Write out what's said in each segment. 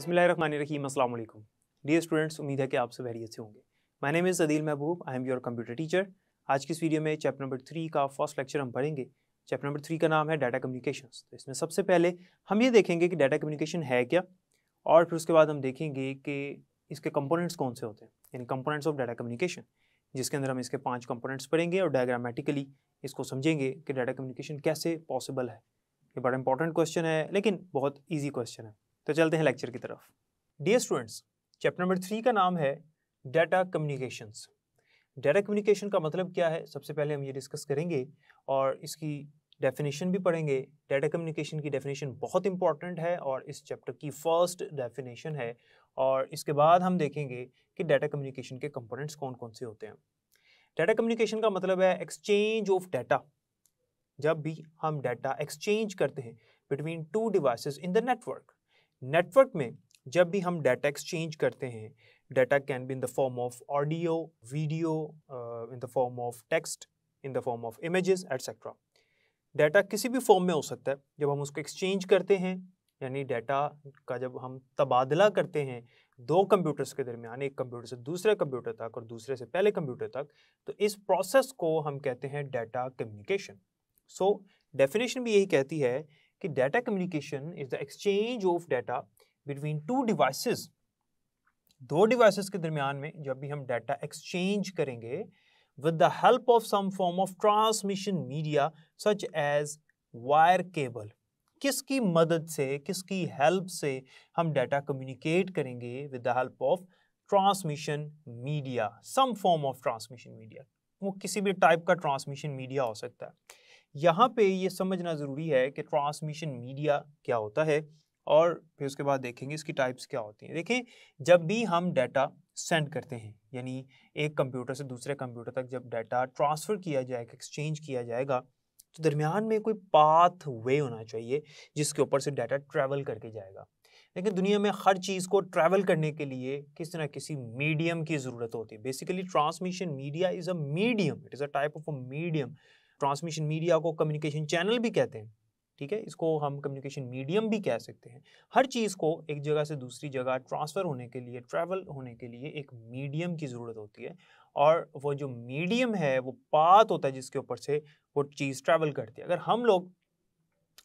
बसमीम अल्लाम dear students उम्मीद है कि आप सब वैरियत से होंगे my name is Adeel Mehboob I am your computer teacher आज की इस वीडियो में चैप्टर नंबर थ्री का फर्स्ट लेक्चर हम पढ़ेंगे चैप्टर नंबर थ्री का नाम है डाटा कम्युनिकेशन तो इसमें सबसे पहले हम ये देखेंगे कि डाटा कम्युनिकेशन है क्या और फिर उसके बाद हम देखेंगे कि इसके कंपोनेंट्स कौन से होते हैं यानी कंपोनेंट्स ऑफ डाटा कम्युनिकेशन जिसके अंदर हम इसके पाँच कंपोनेंट्स पढ़ेंगे और डायग्रामेटिकली इसको समझेंगे कि डाटा कम्युनिकेशन कैसे पॉसिबल है ये बड़ा इंपॉर्टेंट क्वेश्चन है लेकिन बहुत ईजी क्वेश्चन है तो चलते हैं लेक्चर की तरफ dear students chapter number three का नाम है डाटा कम्युनिकेशंस डाटा कम्युनिकेशन का मतलब क्या है सबसे पहले हम ये डिस्कस करेंगे और इसकी डेफिनेशन भी पढ़ेंगे डाटा कम्युनिकेशन की डेफिनेशन बहुत इंपॉर्टेंट है और इस चैप्टर की फर्स्ट डेफिनेशन है और इसके बाद हम देखेंगे कि डाटा कम्युनिकेशन के कंपोनेंट्स कौन कौन से होते हैं डाटा कम्युनिकेशन का मतलब है एक्सचेंज ऑफ डाटा जब भी हम डाटा एक्सचेंज करते हैं between two devices in the network network में जब भी हम डाटा एक्सचेंज करते हैं data can be in the form of audio video in the form of text in the form of images etcetera data किसी भी फॉर्म में हो सकता है जब हम उसको एक्सचेंज करते हैं यानी डाटा का जब हम तबादला करते हैं दो कंप्यूटर्स के दरमियान एक कंप्यूटर से दूसरे कंप्यूटर तक और दूसरे से पहले कंप्यूटर तक तो इस प्रोसेस को हम कहते हैं डाटा कम्युनिकेशन सो डेफिनेशन भी यही कहती है कि data communication is the exchange of data between two devices दो डिवाइसेस के दरमियान में जब भी हम डाटा एक्सचेंज करेंगे with the help of some form of transmission media such as wire cable किसकी मदद से किसकी हेल्प से हम डाटा कम्युनिकेट करेंगे with the help of transmission media some form of transmission media वो किसी भी टाइप का ट्रांसमिशन मीडिया हो सकता है यहाँ पे ये समझना ज़रूरी है कि ट्रांसमिशन मीडिया क्या होता है और फिर उसके बाद देखेंगे इसकी टाइप्स क्या होती हैं देखें जब भी हम डाटा सेंड करते हैं यानी एक कंप्यूटर से दूसरे कंप्यूटर तक जब डाटा ट्रांसफ़र किया जाएगा एक्सचेंज किया जाएगा तो दरमियान में कोई पाथ वे होना चाहिए जिसके ऊपर से डाटा ट्रैवल करके जाएगा लेकिन दुनिया में हर चीज़ को ट्रैवल करने के लिए किसी ना किसी मीडियम की ज़रूरत होती है basically transmission media is a medium it is a type of a medium transmission media को कम्युनिकेशन चैनल भी कहते हैं ठीक है इसको हम कम्युनिकेशन मीडियम भी कह सकते हैं हर चीज़ को एक जगह से दूसरी जगह ट्रांसफ़र होने के लिए ट्रैवल होने के लिए एक मीडियम की ज़रूरत होती है और वो जो मीडियम है वो पात होता है जिसके ऊपर से वो चीज़ ट्रैवल करती है अगर हम लोग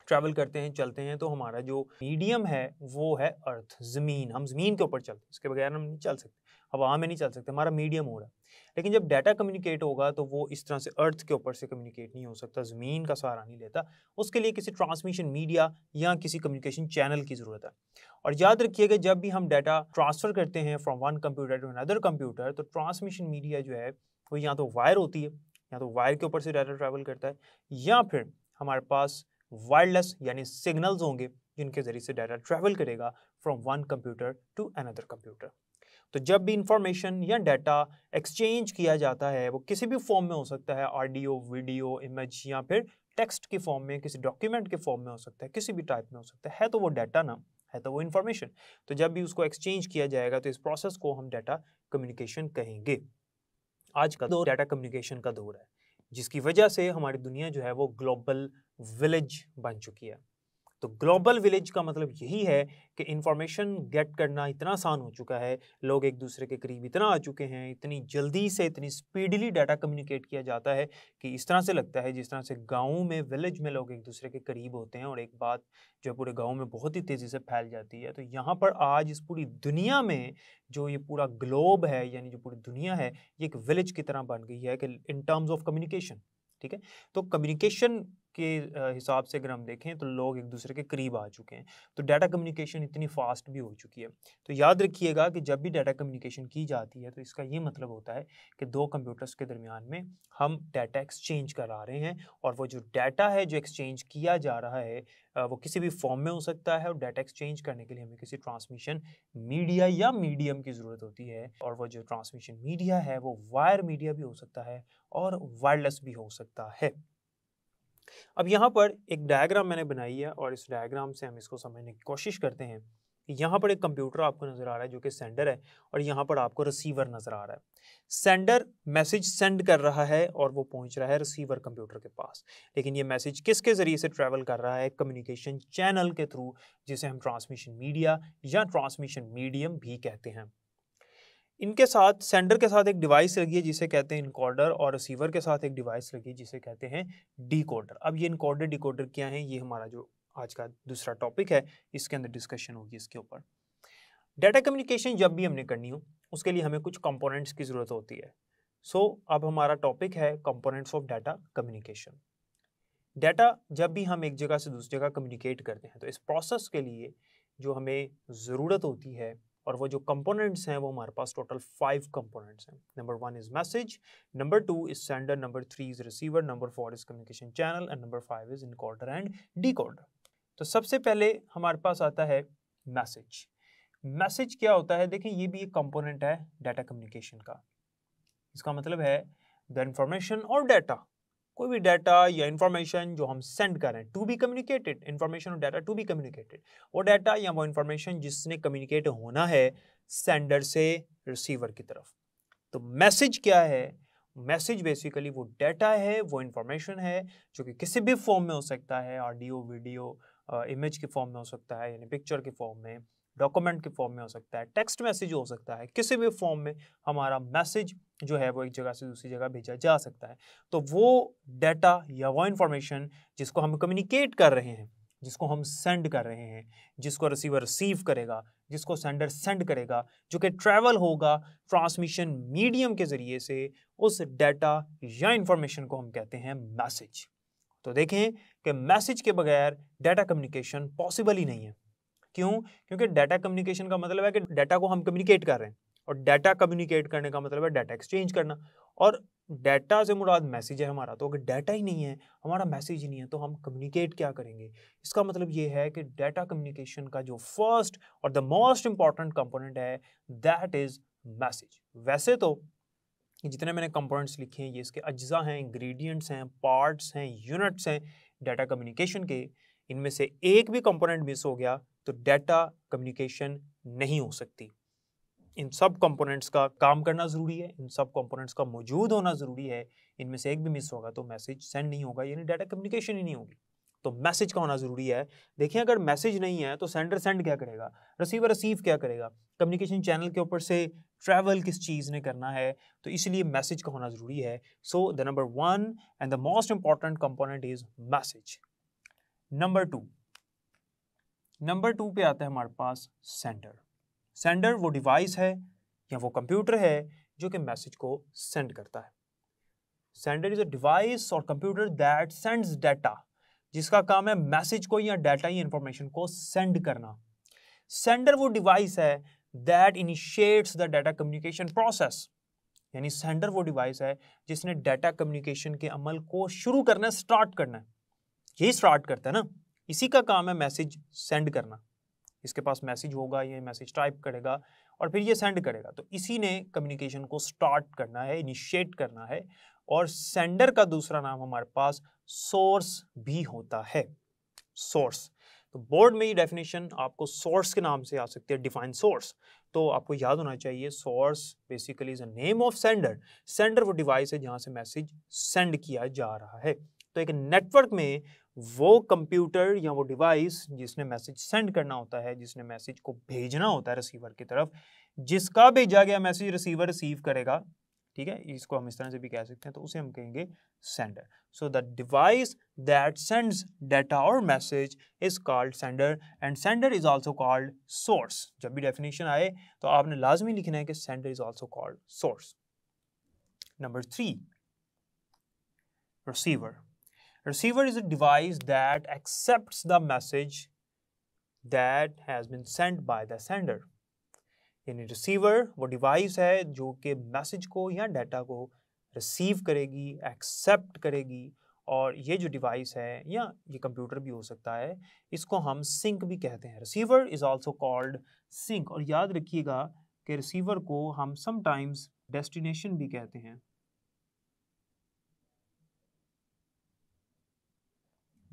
ट्रैवल करते हैं चलते हैं तो हमारा जो मीडियम है वो है अर्थ ज़मीन हम ज़मीन के ऊपर चलते हैं उसके बगैर हम नहीं चल सकते हवा में नहीं चल सकते हमारा मीडियम हो रहा है लेकिन जब डाटा कम्युनिकेट होगा तो वो इस तरह से अर्थ के ऊपर से कम्युनिकेट नहीं हो सकता ज़मीन का सहारा नहीं लेता उसके लिए किसी ट्रांसमिशन मीडिया या किसी कम्युनिकेशन चैनल की ज़रूरत है और याद रखिएगा जब भी हम डाटा ट्रांसफ़र करते हैं from one computer to another computer तो ट्रांसमिशन मीडिया जो है वो या तो वायर होती है या तो वायर के ऊपर से डाटा ट्रैवल करता है या फिर हमारे पास वायरलेस यानी सिग्नल्स होंगे जिनके ज़रिए से डाटा ट्रैवल करेगा from one computer to another computer तो जब भी इंफॉर्मेशन या डाटा एक्सचेंज किया जाता है वो किसी भी फॉर्म में हो सकता है ऑडियो वीडियो इमेज या फिर टेक्स्ट के फॉर्म में किसी डॉक्यूमेंट के फॉर्म में हो सकता है किसी भी टाइप में हो सकता है, है तो वो डाटा ना है तो वो इंफॉर्मेशन तो जब भी उसको एक्सचेंज किया जाएगा तो इस प्रोसेस को हम डाटा कम्युनिकेशन कहेंगे आज का दौर डाटा कम्युनिकेशन का दौर है जिसकी वजह से हमारी दुनिया जो है वो ग्लोबल विलेज बन चुकी है तो ग्लोबल विलेज का मतलब यही है कि इंफॉर्मेशन गेट करना इतना आसान हो चुका है लोग एक दूसरे के करीब इतना आ चुके हैं इतनी जल्दी से इतनी स्पीडली डाटा कम्युनिकेट किया जाता है कि इस तरह से लगता है जिस तरह से गाँव में विलेज में लोग एक दूसरे के करीब होते हैं और एक बात जो पूरे गाँव में बहुत ही तेज़ी से फैल जाती है तो यहाँ पर आज इस पूरी दुनिया में जो ये पूरा ग्लोब है यानी जो पूरी दुनिया है ये एक विलेज की तरह बन गई है कि इन टर्म्स ऑफ कम्युनिकेशन ठीक है तो कम्युनिकेशन के हिसाब से अगर हम देखें तो लोग एक दूसरे के करीब आ चुके हैं तो डाटा कम्युनिकेशन इतनी फास्ट भी हो चुकी है तो याद रखिएगा कि जब भी डाटा कम्युनिकेशन की जाती है तो इसका ये मतलब होता है कि दो कंप्यूटर्स के दरमियान में हम डाटा एक्सचेंज करा रहे हैं और वो जो डाटा है जो एक्सचेंज किया जा रहा है वो किसी भी फॉर्म में हो सकता है और डाटा एक्सचेंज करने के लिए हमें किसी ट्रांसमिशन मीडिया या मीडियम की ज़रूरत होती है और वो जो ट्रांसमिशन मीडिया है वो वायर मीडिया भी हो सकता है और वायरलेस भी हो सकता है अब यहाँ पर एक डायग्राम मैंने बनाई है और इस डायग्राम से हम इसको समझने की कोशिश करते हैं यहाँ पर एक कंप्यूटर आपको नज़र आ रहा है जो कि सेंडर है और यहाँ पर आपको रिसीवर नज़र आ रहा है सेंडर मैसेज सेंड कर रहा है और वो पहुँच रहा है रिसीवर कंप्यूटर के पास लेकिन ये मैसेज किसके ज़रिए से ट्रैवल कर रहा है कम्युनिकेशन चैनल के थ्रू जिसे हम ट्रांसमिशन मीडिया या ट्रांसमिशन मीडियम भी कहते हैं इनके साथ सेंडर के साथ एक डिवाइस लगी है जिसे कहते हैं इनकॉर्डर और रिसीवर के साथ एक डिवाइस लगी है जिसे कहते हैं डिकोडर अब ये इनकॉर्डर डिकोडर क्या है ये हमारा जो आज का दूसरा टॉपिक है इसके अंदर डिस्कशन होगी इसके ऊपर डाटा कम्युनिकेशन जब भी हमने करनी हो उसके लिए हमें कुछ कंपोनेंट्स की ज़रूरत होती है सो so, अब हमारा टॉपिक है components of data communication data जब भी हम एक जगह से दूसरी जगह कम्युनिकेट करते हैं तो इस प्रोसेस के लिए जो हमें ज़रूरत होती है और वो जो कंपोनेंट्स हैं वो हमारे पास टोटल फाइव कंपोनेंट्स हैं number one is message number two is sender number three is receiver number four is communication channel and number five is encoder and D तो सबसे पहले हमारे पास आता है मैसेज मैसेज क्या होता है देखें ये भी एक कंपोनेंट है डाटा कम्युनिकेशन का इसका मतलब है द इंफॉर्मेशन और डाटा कोई भी डाटा या इन्फॉर्मेशन जो हम सेंड कर रहे हैं टू बी कम्युनिकेटेड इन्फॉर्मेशन और डाटा टू बी कम्युनिकेटेड वो डाटा या वो इन्फॉर्मेशन जिसने कम्युनिकेट होना है सेंडर से रिसीवर की तरफ तो मैसेज क्या है मैसेज बेसिकली वो डाटा है वो इन्फॉर्मेशन है जो कि किसी भी फॉर्म में हो सकता है ऑडियो वीडियो इमेज के फॉर्म में हो सकता है यानी पिक्चर के फॉर्म में डॉक्यूमेंट के फॉर्म में हो सकता है टेक्स्ट मैसेज हो सकता है किसी भी फॉर्म में हमारा मैसेज जो है वो एक जगह से दूसरी जगह भेजा जा सकता है तो वो डाटा या वो इन्फॉर्मेशन जिसको हम कम्युनिकेट कर रहे हैं जिसको हम सेंड कर रहे हैं जिसको रिसीवर रिसीव करेगा जिसको सेंडर सेंड करेगा जो कि ट्रैवल होगा ट्रांसमिशन मीडियम के ज़रिए से उस डाटा या इन्फॉर्मेशन को हम कहते हैं मैसेज तो देखें कि मैसेज के बगैर डाटा कम्युनिकेशन पॉसिबल ही नहीं है क्यों क्योंकि डाटा कम्युनिकेशन का मतलब है कि डाटा को हम कम्युनिकेट कर रहे हैं और डाटा कम्युनिकेट करने का मतलब है डाटा एक्सचेंज करना और डाटा से मुराद मैसेज है हमारा तो अगर डाटा ही नहीं है हमारा मैसेज ही नहीं है तो हम कम्युनिकेट क्या करेंगे इसका मतलब ये है कि डाटा कम्युनिकेशन का जो फर्स्ट और द मोस्ट इम्पॉर्टेंट कंपोनेंट है दैट इज़ मैसेज वैसे तो जितने मैंने कंपोनेंट्स लिखे हैं ये इसके अज्जा हैं इंग्रेडिएंट्स हैं पार्ट्स हैं यूनिट्स हैं डाटा कम्युनिकेशन के इनमें से एक भी कंपोनेंट मिस हो गया तो डाटा कम्युनिकेशन नहीं हो सकती इन सब कंपोनेंट्स का काम करना ज़रूरी है इन सब कंपोनेंट्स का मौजूद होना ज़रूरी है इनमें से एक भी मिस होगा तो मैसेज सेंड नहीं होगा यानी डाटा कम्युनिकेशन ही नहीं होगी तो मैसेज का होना ज़रूरी है देखिए अगर मैसेज नहीं है तो सेंडर सेंड क्या करेगा रिसीवर रिसीव क्या करेगा कम्युनिकेशन चैनल के ऊपर से ट्रैवल किस चीज़ ने करना है तो इसलिए मैसेज का होना ज़रूरी है so the number one and the most important component is message number two number two पे आता है हमारे पास सेंडर सेंडर वो डिवाइस है या वो कंप्यूटर है जो कि मैसेज को सेंड करता है सेंडर इज अ डिवाइस और कंप्यूटर दैट सेंड्स डाटा जिसका काम है मैसेज को या डाटा या इंफॉर्मेशन को सेंड करना सेंडर वो डिवाइस है that initiates the data communication process यानी सेंडर वो डिवाइस है जिसने डाटा कम्युनिकेशन के अमल को शुरू करना है स्टार्ट करना है यही स्टार्ट करता है ना इसी का काम है मैसेज सेंड करना इसके पास मैसेज होगा ये मैसेज टाइप करेगा और फिर ये सेंड करेगा तो इसी ने कम्युनिकेशन को स्टार्ट करना है इनिशिएट करना है और सेंडर का दूसरा नाम हमारे पास सोर्स भी होता है सोर्स तो बोर्ड में ये डेफिनेशन आपको सोर्स के नाम से आ सकती है डिफाइन सोर्स तो आपको याद होना चाहिए source basically is a name of sender sender वो डिवाइस है जहां से मैसेज सेंड किया जा रहा है तो एक नेटवर्क में वो कंप्यूटर या वो डिवाइस जिसने मैसेज सेंड करना होता है जिसने मैसेज को भेजना होता है रिसीवर की तरफ जिसका भेजा गया मैसेज रिसीवर रिसीव करेगा ठीक है इसको हम इस तरह से भी कह सकते हैं तो उसे हम कहेंगे sender so the device that sends data or message is called sender and sender is also called source जब भी डेफिनेशन आए तो आपने लाजमी लिखना है कि sender is also called source number three receiver receiver is a device that accepts the message that has been sent by the sender यानी रिसीवर वो डिवाइस है जो कि मैसेज को या डाटा को रिसीव करेगी एक्सेप्ट करेगी और ये जो डिवाइस है या ये कंप्यूटर भी हो सकता है इसको हम सिंक भी कहते हैं receiver is also called sink और याद रखिएगा कि रिसीवर को हम समटाइम्स डेस्टिनेशन भी कहते हैं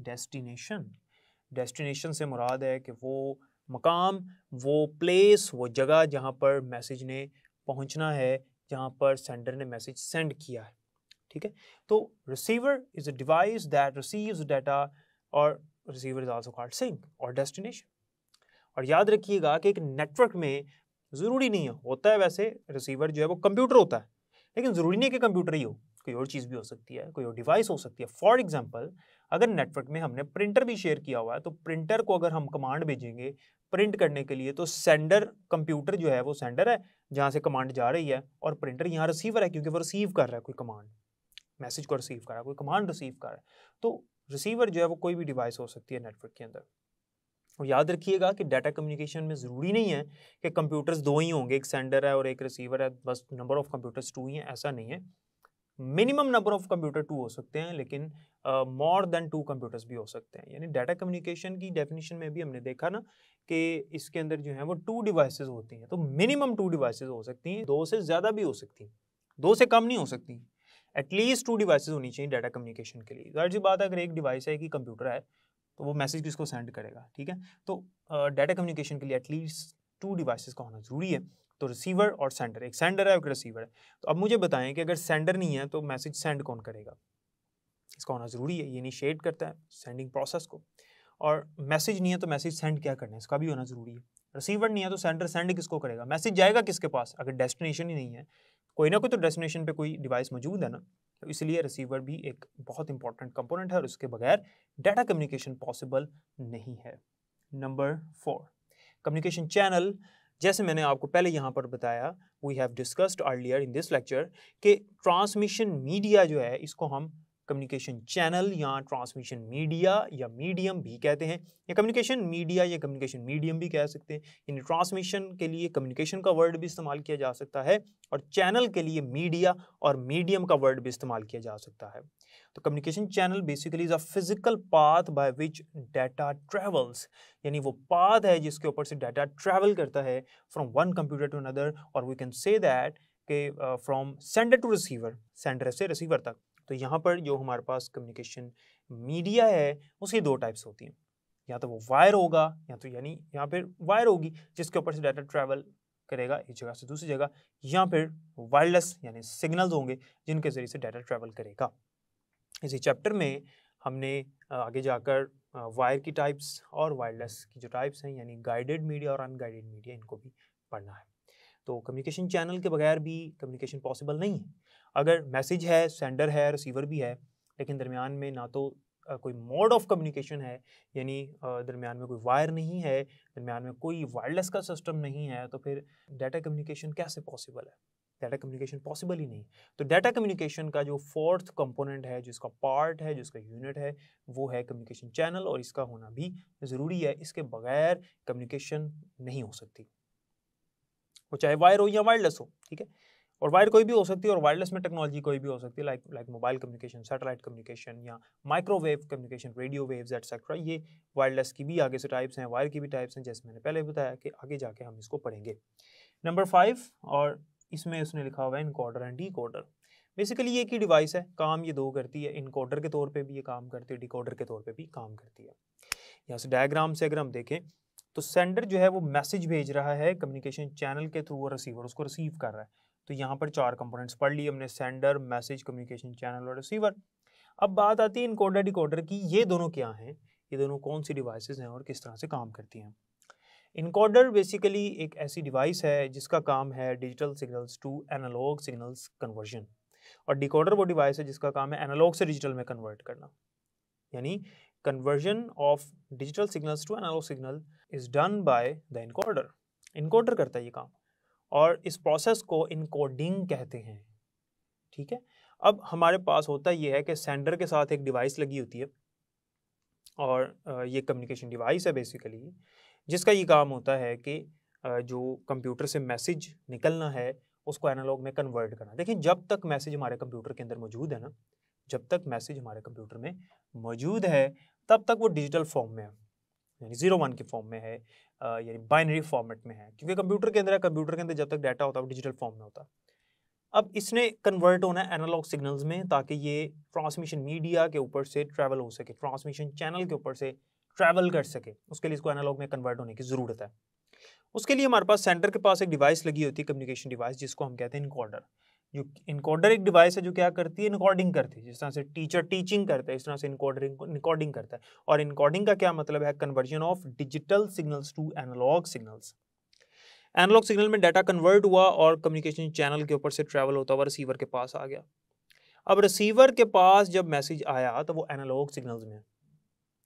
डेस्टिनेशन डेस्टिनेशन से मुराद है कि वो मकाम वो प्लेस वो जगह जहाँ पर मैसेज ने पहुँचना है जहाँ पर सेंडर ने मैसेज सेंड किया है ठीक है तो receiver is a device that receives data और receiver is also called sink और डेस्टिनेशन और याद रखिएगा कि एक नेटवर्क में ज़रूरी नहीं है होता है वैसे रिसीवर जो है वो कंप्यूटर होता है लेकिन ज़रूरी नहीं है कि कंप्यूटर ही हो कोई और चीज़ भी हो सकती है कोई और डिवाइस हो सकती है फॉर एग्जाम्पल अगर नेटवर्क में हमने प्रिंटर भी शेयर किया हुआ है तो प्रिंटर को अगर हम कमांड भेजेंगे प्रिंट करने के लिए तो सेंडर कंप्यूटर जो है वो सेंडर है जहाँ से कमांड जा रही है और प्रिंटर यहाँ रिसीवर है क्योंकि वो रिसीव कर रहा है कोई कमांड मैसेज को रिसीव कर रहा है कोई कमांड रिसीव कर रहा है तो रिसीवर जो है वो कोई भी डिवाइस हो सकती है नेटवर्क के अंदर और याद रखिएगा कि डाटा कम्युनिकेशन में ज़रूरी नहीं है कि कंप्यूटर्स दो ही होंगे एक सेंडर है और एक रिसीवर है बस नंबर ऑफ़ कंप्यूटर्स टू ही हैं ऐसा नहीं है minimum number of computer two हो सकते हैं लेकिन मोर देन टू कंप्यूटर्स भी हो सकते हैं यानी डाटा कम्युनिकेशन की डेफिनेशन में भी हमने देखा ना कि इसके अंदर जो है वो टू डिवाइसेस होती हैं तो मिनिमम टू डिवाइसेस हो सकती हैं दो से ज़्यादा भी हो सकती हैं दो से कम नहीं हो सकती एटलीस्ट टू डिवाइसेज होनी चाहिए डाटा कम्युनिकेशन के लिए जाहिर सी बात है अगर एक डिवाइस है कि कंप्यूटर है तो वो मैसेज किसको सेंड करेगा ठीक है तो डाटा कम्युनिकेशन के लिए एटलीस्ट टू डिवाइसेज का होना ज़रूरी है तो रिसीवर और सेंडर एक सेंडर है एक रिसीवर है तो अब मुझे बताएं कि अगर सेंडर नहीं है तो मैसेज सेंड कौन करेगा इसका होना ज़रूरी है ये इनिशिएट करता है सेंडिंग प्रोसेस को और मैसेज नहीं है तो मैसेज सेंड क्या करना है इसका भी होना ज़रूरी है रिसीवर नहीं है तो सेंडर सेंड किसको करेगा मैसेज जाएगा किसके पास अगर डेस्टिनेशन ही नहीं है कोई ना कोई तो डेस्टिनेशन पर कोई डिवाइस मौजूद है ना तो इसलिए रिसीवर भी एक बहुत इंपॉर्टेंट कंपोनेंट है और उसके बगैर डाटा कम्युनिकेशन पॉसिबल नहीं है नंबर फोर कम्युनिकेशन चैनल जैसे मैंने आपको पहले यहाँ पर बताया we have discussed earlier in this lecture कि ट्रांसमिशन मीडिया जो है इसको हम कम्युनिकेशन चैनल या ट्रांसमिशन मीडिया या मीडियम भी कहते हैं या कम्युनिकेशन मीडिया या कम्युनिकेशन मीडियम भी कह सकते हैं यानी ट्रांसमिशन के लिए कम्युनिकेशन का वर्ड भी इस्तेमाल किया जा सकता है और चैनल के लिए मीडिया और मीडियम का वर्ड भी इस्तेमाल किया जा सकता है तो communication channel basically is a physical path by which data travels यानी वो पाथ है जिसके ऊपर से डाटा ट्रैवल करता है from one computer to another और वी कैन से दैट के from sender to receiver sender से रिसीवर तक तो यहाँ पर जो हमारे पास कम्युनिकेशन मीडिया है उसकी दो टाइप्स होती हैं या तो वो वायर होगा या तो यानी यहाँ पर वायर होगी जिसके ऊपर से डाटा ट्रैवल करेगा एक जगह से दूसरी जगह या फिर वायरलेस यानी सिग्नल्स होंगे जिनके ज़रिए से डाटा ट्रैवल करेगा इसी चैप्टर में हमने आगे जाकर वायर की टाइप्स और वायरलेस की जो टाइप्स हैं यानी गाइडेड मीडिया और अनगाइडेड मीडिया इनको भी पढ़ना है तो कम्युनिकेशन चैनल के बगैर भी कम्युनिकेशन पॉसिबल नहीं है अगर मैसेज है सेंडर है रिसीवर भी है लेकिन दरमियान में ना तो कोई मोड ऑफ कम्युनिकेशन है यानी दरमियान में कोई वायर नहीं है दरमियान में कोई वायरलेस का सिस्टम नहीं है तो फिर डाटा कम्युनिकेशन कैसे पॉसिबल है डाटा कम्युनिकेशन पॉसिबल ही नहीं तो डाटा कम्युनिकेशन का जो फोर्थ कंपोनेंट है जिसका पार्ट है जिसका यूनिट है वो है कम्युनिकेशन चैनल और इसका होना भी ज़रूरी है इसके बगैर कम्युनिकेशन नहीं हो सकती वो चाहे वायर हो या वायरलेस हो ठीक है और वायर कोई भी हो सकती है और वायरलेस में टेक्नोलॉजी कोई भी हो सकती है like like mobile communication satellite communication या microwave communication radio waves etcetera ये वायरलेस की भी आगे से टाइप्स हैं वायर की भी टाइप्स हैं जैसे मैंने पहले बताया कि आगे जाके हम इसको पढ़ेंगे नंबर फाइव और इसमें उसने लिखा हुआ है इनकोडर एंड डिकोडर बेसिकली ये ही डिवाइस है काम ये दो करती है इनकोडर के तौर पे भी ये काम करती है डिकोडर के तौर पे भी काम करती है यहाँ से डायग्राम से अगर हम देखें तो सेंडर जो है वो मैसेज भेज रहा है कम्युनिकेशन चैनल के थ्रू और रिसीवर उसको रिसीव कर रहा है तो यहाँ पर चार कंपोनेंट्स पढ़ लिए हमने सेंडर मैसेज कम्युनिकेशन चैनल और रिसीवर अब बात आती है इनकोडर डिकोडर की ये दोनों क्या हैं ये दोनों कौन सी डिवाइसेज हैं और किस तरह से काम करती हैं इनकोडर बेसिकली एक ऐसी डिवाइस है जिसका काम है digital signals to analog signals conversion और डिकोडर वो डिवाइस है जिसका काम है एनालॉग से डिजिटल में कन्वर्ट करना यानी conversion of digital signals to analog signal is done by the encoder encoder करता है ये काम और इस प्रोसेस को इनकोडिंग कहते हैं ठीक है अब हमारे पास होता ये है कि सेंडर के साथ एक डिवाइस लगी होती है और ये कम्युनिकेशन डिवाइस है बेसिकली जिसका ये काम होता है कि जो कंप्यूटर से मैसेज निकलना है उसको एनालॉग में कन्वर्ट करना देखिए जब तक मैसेज हमारे कंप्यूटर के अंदर मौजूद है ना जब तक मैसेज हमारे कंप्यूटर में मौजूद है तब तक वो डिजिटल फॉर्म में है यानी जीरो वन के फॉर्म में है यानी बाइनरी फॉर्मेट में है क्योंकि कंप्यूटर के अंदर कंप्यूटर के अंदर जब तक डाटा होता है वो डिजिटल फॉर्म में होता अब इसने कन्वर्ट होना है एनालॉग सिग्नल्स में ताकि ये ट्रांसमिशन मीडिया के ऊपर से ट्रैवल हो सके ट्रांसमिशन चैनल के ऊपर से ट्रैवल कर सके उसके लिए इसको एनालॉग में कन्वर्ट होने की ज़रूरत है उसके लिए हमारे पास सेंटर के पास एक डिवाइस लगी होती है कम्युनिकेशन डिवाइस जिसको हम कहते हैं इनकॉर्डर जो इनकॉर्डर एक डिवाइस है जो क्या करती है इनकॉर्डिंग करती है जिस तरह से टीचर टीचिंग करता है इस तरह से इनकॉर्डरिंग इनकॉर्डिंग करता है और इनकॉर्डिंग का क्या मतलब है conversion of digital signals to analog signals analog signal में डाटा कन्वर्ट हुआ और कम्युनिकेशन चैनल के ऊपर से ट्रैवल होता हुआ रिसीवर के पास आ गया अब रिसीवर के पास जब मैसेज आया तो वो एनालॉग सिग्नल्स में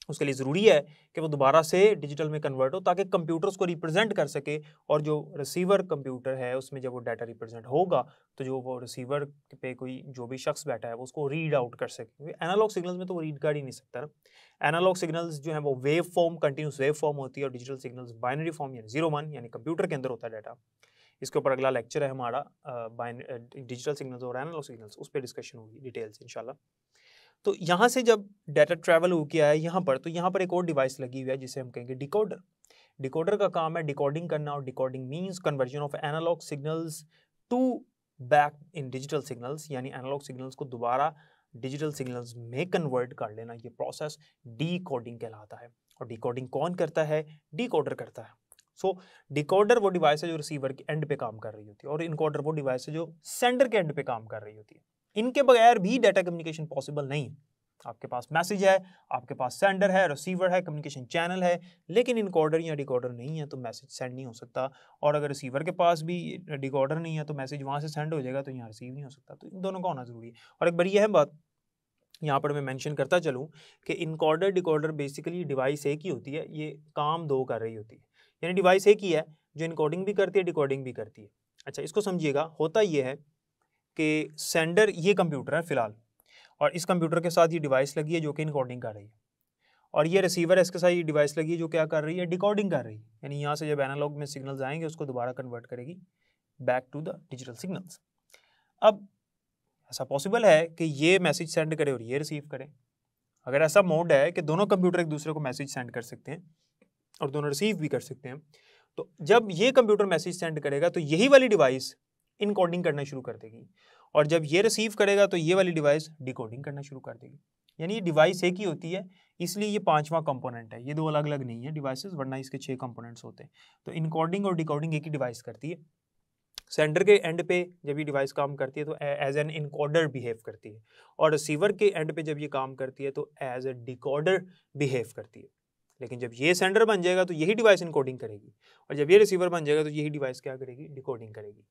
उसके लिए ज़रूरी है कि वो दोबारा से डिजिटल में कन्वर्ट हो ताकि कंप्यूटर उसको रिप्रेजेंट कर सके और जो रिसीवर कंप्यूटर है उसमें जब वो डाटा रिप्रेजेंट होगा तो जो वो रिसीवर पे कोई जो भी शख्स बैठा है वो उसको रीड आउट कर सके क्योंकि एनालॉग सिग्नल्स में तो वो रीड कर ही नहीं सकता ना एनालॉग सिग्नल्स जो है वो wave form continuous wave form होती है और डिजिटल सिग्नल्स बाइनरी फॉर्म यानी जीरो वन यानी कंप्यूटर के अंदर होता है डाटा इसके ऊपर अगला लेक्चर है हमारा डिजिटल सिग्नल्स और एनालॉग सिग्नल्स उस पर डिस्कशन होगी डिटेल से इंशाल्लाह तो यहाँ से जब डाटा ट्रैवल हो गया है यहाँ पर तो यहाँ पर एक और डिवाइस लगी हुई है जिसे हम कहेंगे डिकोडर डिकोडर का काम है डिकोडिंग करना और decoding means conversion of analog signals to back in digital signals यानी एनालॉग सिग्नल्स को दोबारा डिजिटल सिग्नल्स में कन्वर्ट कर लेना ये प्रोसेस डी कहलाता है और डिकोडिंग कौन करता है डिकोडर करता है सो so, डिकोडर वो डिवाइस है जो रिसीवर के एंड पे काम कर रही होती है और इनकोडर वो डिवाइस है जो सेंडर के एंड पे काम कर रही होती है इनके बगैर भी डाटा कम्युनिकेशन पॉसिबल नहीं आपके पास मैसेज है आपके पास सेंडर है रिसीवर है कम्युनिकेशन चैनल है लेकिन इनकॉर्डर या डिकॉर्डर नहीं है तो मैसेज सेंड नहीं हो सकता और अगर रिसीवर के पास भी डिकॉर्डर नहीं है तो मैसेज वहाँ से सेंड हो जाएगा तो यहाँ रिसीव नहीं हो सकता तो इन दोनों का होना ज़रूरी है और एक बड़ी यह बात यहाँ पर मैं मैंशन करता चलूँ कि इनकॉर्डर डिकॉर्डर बेसिकली डिवाइस एक ही होती है ये काम दो कर रही होती है यानी डिवाइस एक ही है जो इनकॉर्डिंग भी करती है डिकॉर्डिंग भी करती है अच्छा इसको समझिएगा होता ये है कि सेंडर ये कंप्यूटर है फ़िलहाल और इस कंप्यूटर के साथ ये डिवाइस लगी है जो कि इनकोडिंग कर रही है और ये रिसीवर है इसके साथ ये डिवाइस लगी है जो क्या कर रही है डिकॉर्डिंग कर रही है यानी यहाँ से जब एनालॉग में सिग्नल्स आएंगे उसको दोबारा कन्वर्ट करेगी back to the digital signals अब ऐसा पॉसिबल है कि ये मैसेज सेंड करे और ये रिसीव करें अगर ऐसा मोड है कि दोनों कंप्यूटर एक दूसरे को मैसेज सेंड कर सकते हैं और दोनों रिसीव भी कर सकते हैं तो जब ये कंप्यूटर मैसेज सेंड करेगा तो यही वाली डिवाइस इनकोडिंग करना शुरू कर देगी और जब ये रिसीव करेगा तो ये वाली डिवाइस डिकोडिंग करना शुरू कर देगी यानी ये डिवाइस एक ही होती है इसलिए ये पांचवा कंपोनेंट है ये दो अलग अलग नहीं है डिवाइसेस वरना इसके छह कंपोनेंट्स होते हैं तो इनकोडिंग और डिकोडिंग एक ही डिवाइस करती है सेंडर के एंड पे जब ये डिवाइस काम करती है तो एज एन इनकोडर बिहेव करती है और रिसीवर के एंड पे जब ये काम करती है तो एज ए डिकोडर बिहेव करती है लेकिन जब ये सेंडर बन जाएगा तो यही डिवाइस इनकोडिंग करेगी और जब ये रिसीवर बन जाएगा तो यही डिवाइस क्या करेगी डिकोडिंग करेगी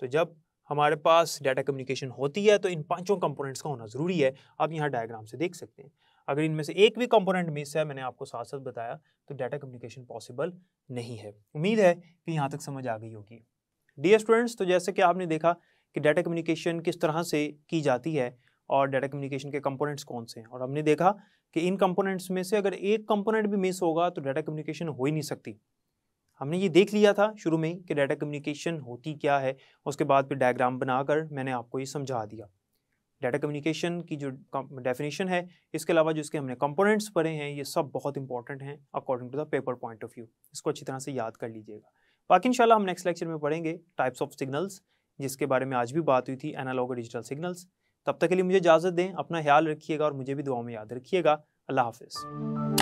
तो जब हमारे पास डाटा कम्युनिकेशन होती है तो इन पांचों कंपोनेंट्स का होना ज़रूरी है आप यहाँ डायग्राम से देख सकते हैं अगर इनमें से एक भी कंपोनेंट मिस है मैंने आपको साथ साथ बताया तो डाटा कम्युनिकेशन पॉसिबल नहीं है उम्मीद है कि यहाँ तक समझ आ गई होगी डी स्टूडेंट्स तो जैसे कि आपने देखा कि डाटा कम्युनिकेशन किस तरह से की जाती है और डाटा कम्युनिकेशन के कंपोनेंट्स कौन से हैं और हमने देखा कि इन कंपोनेंट्स में से अगर एक कंपोनेंट भी मिस होगा तो डाटा कम्युनिकेशन हो ही नहीं सकती हमने ये देख लिया था शुरू में ही कि डाटा कम्युनिकेशन होती क्या है उसके बाद फिर डायग्राम बनाकर मैंने आपको ये समझा दिया डाटा कम्युनिकेशन की जो डेफिनेशन है इसके अलावा जो इसके हमने कंपोनेंट्स पढ़े हैं ये सब बहुत इंपॉर्टेंट हैं according to the paper point of view इसको अच्छी तरह से याद कर लीजिएगा बाकी इनशाला हम नेक्स्ट लेक्चर में पढ़ेंगे टाइप्स ऑफ सिग्नल्स जिसके बारे में आज भी बात हुई थी एनालॉग और डिजिटल सिग्नल्स तब तक के लिए मुझे इजाज़त दें अपना ख्याल रखिएगा और मुझे भी दुआ में याद रखिएगा अल्लाह हाफिज़